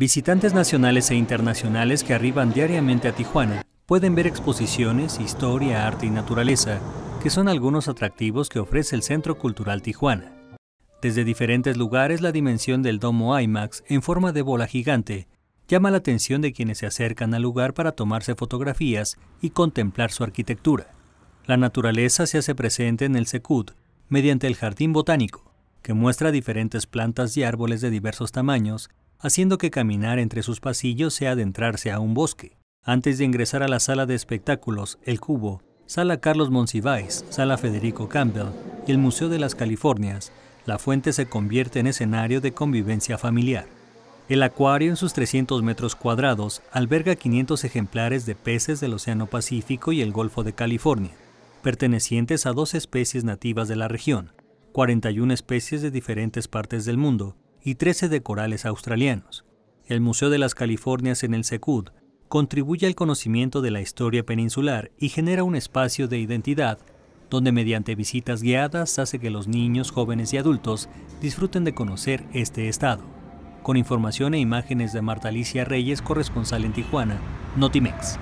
Visitantes nacionales e internacionales que arriban diariamente a Tijuana pueden ver exposiciones, historia, arte y naturaleza, que son algunos atractivos que ofrece el Centro Cultural Tijuana. Desde diferentes lugares la dimensión del domo IMAX en forma de bola gigante llama la atención de quienes se acercan al lugar para tomarse fotografías y contemplar su arquitectura. La naturaleza se hace presente en el Secud mediante el Jardín Botánico, que muestra diferentes plantas y árboles de diversos tamaños haciendo que caminar entre sus pasillos sea adentrarse a un bosque. Antes de ingresar a la sala de espectáculos El Cubo, Sala Carlos Monsiváis, Sala Federico Campbell y el Museo de las Californias, la fuente se convierte en escenario de convivencia familiar. El acuario en sus 300 metros cuadrados alberga 500 ejemplares de peces del Océano Pacífico y el Golfo de California, pertenecientes a dos especies nativas de la región, 41 especies de diferentes partes del mundo y 13 de corales australianos. El Museo de las Californias en el Secud contribuye al conocimiento de la historia peninsular y genera un espacio de identidad donde mediante visitas guiadas hace que los niños, jóvenes y adultos disfruten de conocer este estado. Con información e imágenes de Marta Alicia Reyes, corresponsal en Tijuana, Notimex.